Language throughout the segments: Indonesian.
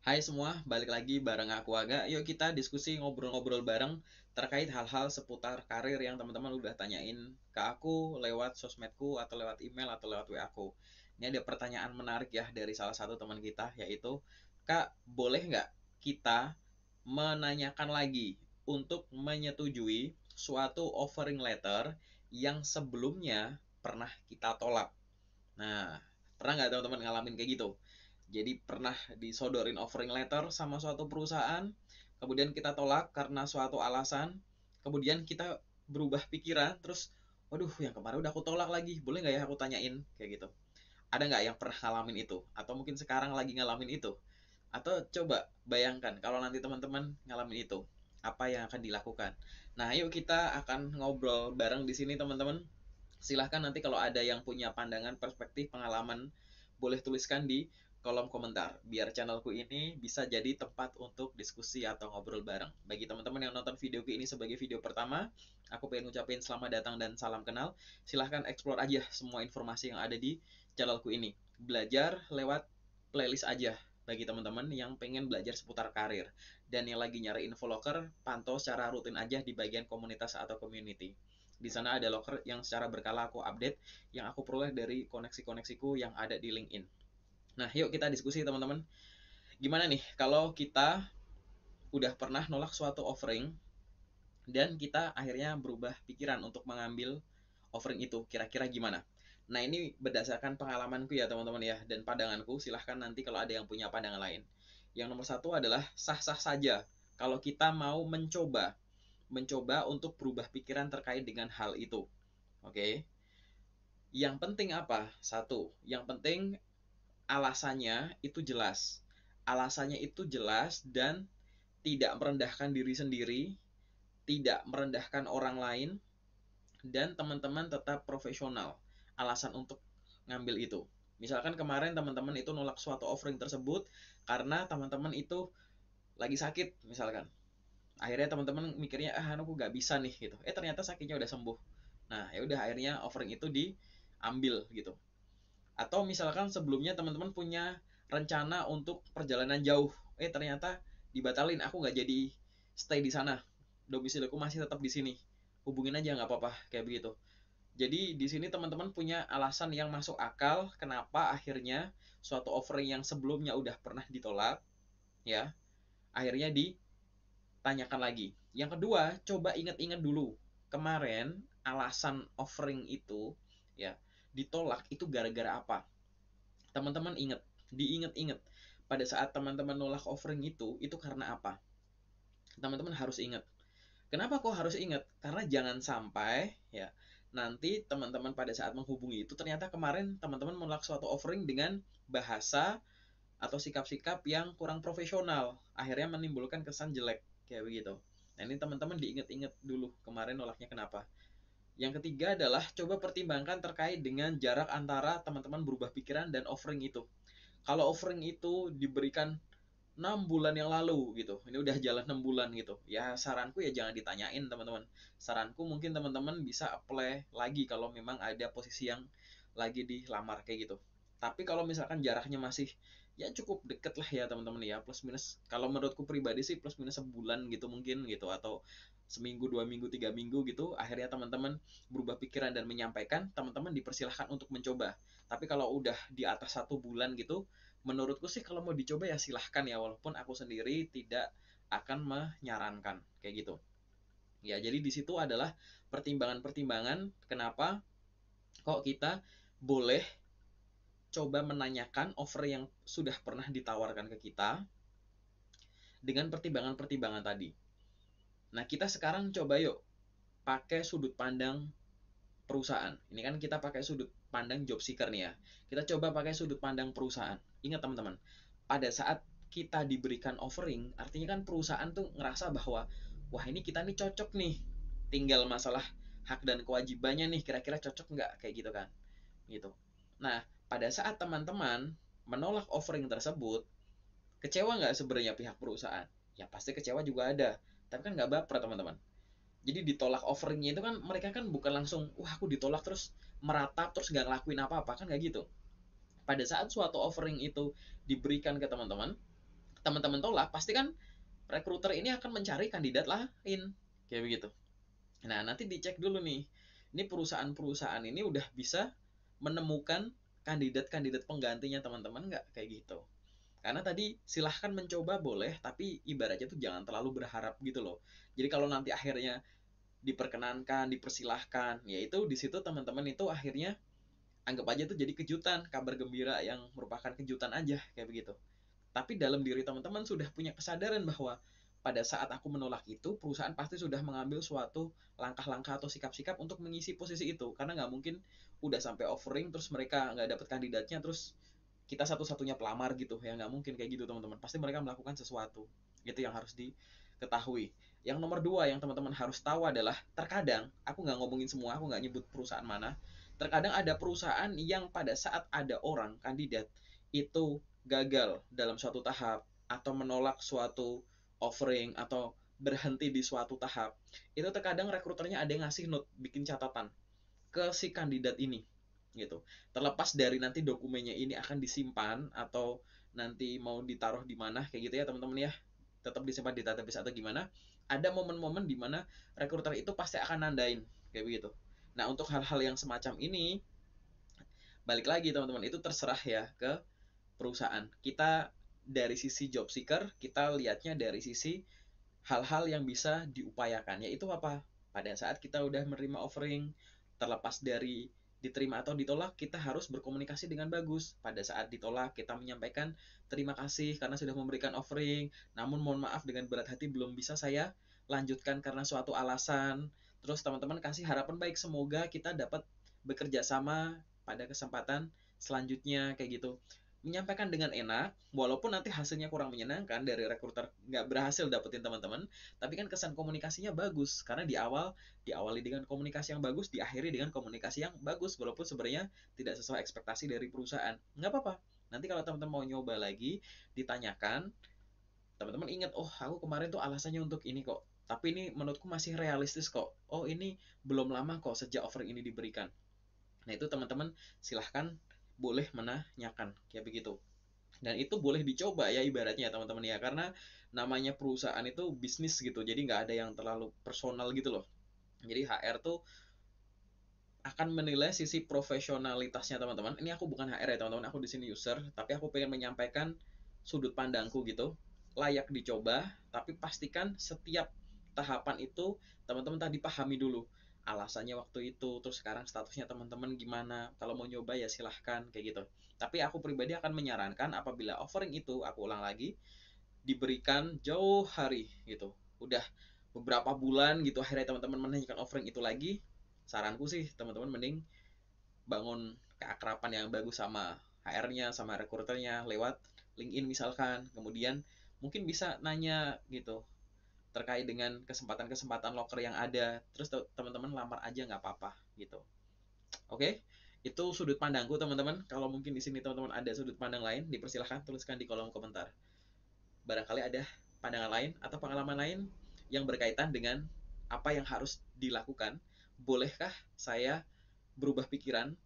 Hai semua, balik lagi bareng aku Aga. Yuk kita diskusi ngobrol-ngobrol bareng terkait hal-hal seputar karir yang teman-teman udah tanyain ke aku lewat sosmedku atau lewat email atau lewat WA aku. Ini ada pertanyaan menarik ya dari salah satu teman kita yaitu Kak, boleh nggak kita menanyakan lagi untuk menyetujui suatu offering letter yang sebelumnya pernah kita tolak? Nah, pernah nggak teman-teman ngalamin kayak gitu? Jadi pernah disodorin offering letter sama suatu perusahaan, kemudian kita tolak karena suatu alasan, kemudian kita berubah pikiran, terus, waduh, yang kemarin udah aku tolak lagi, boleh nggak ya aku tanyain kayak gitu? Ada nggak yang pernah ngalamin itu? Atau mungkin sekarang lagi ngalamin itu? Atau coba bayangkan kalau nanti teman-teman ngalamin itu, apa yang akan dilakukan? Nah, yuk kita akan ngobrol bareng di sini teman-teman. Silahkan nanti kalau ada yang punya pandangan, perspektif, pengalaman, boleh tuliskan di kolom komentar biar channelku ini bisa jadi tempat untuk diskusi atau ngobrol bareng. Bagi teman-teman yang nonton videoku ini sebagai video pertama, aku pengen ucapin selamat datang dan salam kenal. Silahkan explore aja semua informasi yang ada di channelku ini. Belajar lewat playlist aja bagi teman-teman yang pengen belajar seputar karir dan yang lagi nyari info locker, pantau secara rutin aja di bagian komunitas atau community. Di sana ada locker yang secara berkala aku update yang aku peroleh dari koneksi-koneksiku yang ada di LinkedIn. Nah, yuk kita diskusi teman-teman. Gimana nih kalau kita udah pernah nolak suatu offering dan kita akhirnya berubah pikiran untuk mengambil offering itu kira-kira gimana? Nah, ini berdasarkan pengalamanku ya teman-teman ya dan pandanganku. Silahkan nanti kalau ada yang punya pandangan lain. Yang nomor satu adalah sah-sah saja kalau kita mau mencoba mencoba untuk berubah pikiran terkait dengan hal itu. Oke. Okay? Yang penting apa? Satu, yang penting alasannya itu jelas. Alasannya itu jelas dan tidak merendahkan diri sendiri, tidak merendahkan orang lain, dan teman-teman tetap profesional. Alasan untuk ngambil itu. Misalkan kemarin teman-teman itu nolak suatu offering tersebut karena teman-teman itu lagi sakit, misalkan. Akhirnya teman-teman mikirnya, ah, anu, aku gak bisa nih, gitu. Eh, ternyata sakitnya udah sembuh. Nah, ya udah akhirnya offering itu diambil, gitu atau misalkan sebelumnya teman-teman punya rencana untuk perjalanan jauh eh ternyata dibatalin aku nggak jadi stay di sana aku masih tetap di sini hubungin aja nggak apa-apa kayak begitu jadi di sini teman-teman punya alasan yang masuk akal kenapa akhirnya suatu offering yang sebelumnya udah pernah ditolak ya akhirnya ditanyakan lagi yang kedua coba ingat-ingat dulu kemarin alasan offering itu ya ditolak itu gara-gara apa? Teman-teman inget, diinget-inget. Pada saat teman-teman nolak offering itu, itu karena apa? Teman-teman harus inget. Kenapa kok harus inget? Karena jangan sampai ya nanti teman-teman pada saat menghubungi itu ternyata kemarin teman-teman menolak suatu offering dengan bahasa atau sikap-sikap yang kurang profesional akhirnya menimbulkan kesan jelek kayak begitu nah ini teman-teman diingat-ingat dulu kemarin nolaknya kenapa yang ketiga adalah coba pertimbangkan terkait dengan jarak antara teman-teman berubah pikiran dan offering itu. Kalau offering itu diberikan 6 bulan yang lalu gitu. Ini udah jalan 6 bulan gitu. Ya saranku ya jangan ditanyain teman-teman. Saranku mungkin teman-teman bisa apply lagi kalau memang ada posisi yang lagi dilamar kayak gitu. Tapi kalau misalkan jaraknya masih ya cukup deket lah ya teman-teman ya plus minus kalau menurutku pribadi sih plus minus sebulan gitu mungkin gitu atau seminggu dua minggu tiga minggu gitu akhirnya teman-teman berubah pikiran dan menyampaikan teman-teman dipersilahkan untuk mencoba tapi kalau udah di atas satu bulan gitu menurutku sih kalau mau dicoba ya silahkan ya walaupun aku sendiri tidak akan menyarankan kayak gitu ya jadi di situ adalah pertimbangan-pertimbangan kenapa kok kita boleh coba menanyakan offer yang sudah pernah ditawarkan ke kita dengan pertimbangan-pertimbangan tadi Nah, kita sekarang coba yuk pakai sudut pandang perusahaan. Ini kan kita pakai sudut pandang job seeker nih ya. Kita coba pakai sudut pandang perusahaan. Ingat teman-teman, pada saat kita diberikan offering, artinya kan perusahaan tuh ngerasa bahwa wah ini kita nih cocok nih. Tinggal masalah hak dan kewajibannya nih kira-kira cocok nggak kayak gitu kan. Gitu. Nah, pada saat teman-teman menolak offering tersebut, kecewa nggak sebenarnya pihak perusahaan? Ya pasti kecewa juga ada tapi kan nggak baper teman-teman jadi ditolak offeringnya itu kan mereka kan bukan langsung wah aku ditolak terus meratap terus nggak ngelakuin apa-apa kan nggak gitu pada saat suatu offering itu diberikan ke teman-teman teman-teman tolak pasti kan rekruter ini akan mencari kandidat lain kayak begitu nah nanti dicek dulu nih ini perusahaan-perusahaan ini udah bisa menemukan kandidat-kandidat penggantinya teman-teman nggak kayak gitu karena tadi silahkan mencoba boleh, tapi ibaratnya tuh jangan terlalu berharap gitu loh. Jadi kalau nanti akhirnya diperkenankan, dipersilahkan, yaitu di situ teman-teman itu akhirnya anggap aja tuh jadi kejutan, kabar gembira yang merupakan kejutan aja kayak begitu. Tapi dalam diri teman-teman sudah punya kesadaran bahwa pada saat aku menolak itu, perusahaan pasti sudah mengambil suatu langkah-langkah atau sikap-sikap untuk mengisi posisi itu. Karena nggak mungkin udah sampai offering, terus mereka nggak dapat kandidatnya, terus kita satu-satunya pelamar gitu ya nggak mungkin kayak gitu teman-teman pasti mereka melakukan sesuatu gitu yang harus diketahui yang nomor dua yang teman-teman harus tahu adalah terkadang aku nggak ngomongin semua aku nggak nyebut perusahaan mana terkadang ada perusahaan yang pada saat ada orang kandidat itu gagal dalam suatu tahap atau menolak suatu offering atau berhenti di suatu tahap itu terkadang rekruternya ada yang ngasih note bikin catatan ke si kandidat ini gitu. Terlepas dari nanti dokumennya ini akan disimpan atau nanti mau ditaruh di mana kayak gitu ya teman-teman ya. Tetap disimpan di database atau gimana. Ada momen-momen di mana rekruter itu pasti akan nandain kayak begitu. Nah, untuk hal-hal yang semacam ini balik lagi teman-teman itu terserah ya ke perusahaan. Kita dari sisi job seeker, kita lihatnya dari sisi hal-hal yang bisa diupayakan yaitu apa? Pada saat kita udah menerima offering terlepas dari diterima atau ditolak, kita harus berkomunikasi dengan bagus. Pada saat ditolak, kita menyampaikan terima kasih karena sudah memberikan offering, namun mohon maaf dengan berat hati belum bisa saya lanjutkan karena suatu alasan. Terus teman-teman kasih harapan baik, semoga kita dapat bekerja sama pada kesempatan selanjutnya kayak gitu menyampaikan dengan enak, walaupun nanti hasilnya kurang menyenangkan dari rekruter nggak berhasil dapetin teman-teman, tapi kan kesan komunikasinya bagus karena di awal diawali dengan komunikasi yang bagus, diakhiri dengan komunikasi yang bagus, walaupun sebenarnya tidak sesuai ekspektasi dari perusahaan. Nggak apa-apa. Nanti kalau teman-teman mau nyoba lagi, ditanyakan, teman-teman ingat, oh aku kemarin tuh alasannya untuk ini kok. Tapi ini menurutku masih realistis kok. Oh ini belum lama kok sejak offer ini diberikan. Nah itu teman-teman silahkan boleh menanyakan kayak begitu dan itu boleh dicoba ya ibaratnya teman-teman ya karena namanya perusahaan itu bisnis gitu jadi nggak ada yang terlalu personal gitu loh jadi HR tuh akan menilai sisi profesionalitasnya teman-teman ini aku bukan HR ya teman-teman aku di sini user tapi aku pengen menyampaikan sudut pandangku gitu layak dicoba tapi pastikan setiap tahapan itu teman-teman tadi pahami dulu alasannya waktu itu terus sekarang statusnya teman-teman gimana kalau mau nyoba ya silahkan kayak gitu tapi aku pribadi akan menyarankan apabila offering itu aku ulang lagi diberikan jauh hari gitu udah beberapa bulan gitu akhirnya teman-teman menanyakan offering itu lagi saranku sih teman-teman mending bangun keakrapan yang bagus sama HR-nya sama rekruternya lewat LinkedIn misalkan kemudian mungkin bisa nanya gitu terkait dengan kesempatan-kesempatan loker yang ada. Terus teman-teman lamar aja nggak apa-apa gitu. Oke, okay? itu sudut pandangku teman-teman. Kalau mungkin di sini teman-teman ada sudut pandang lain, dipersilahkan tuliskan di kolom komentar. Barangkali ada pandangan lain atau pengalaman lain yang berkaitan dengan apa yang harus dilakukan. Bolehkah saya berubah pikiran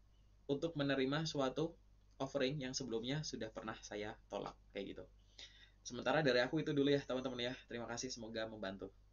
untuk menerima suatu offering yang sebelumnya sudah pernah saya tolak kayak gitu. Sementara dari aku itu dulu ya teman-teman ya. Terima kasih semoga membantu.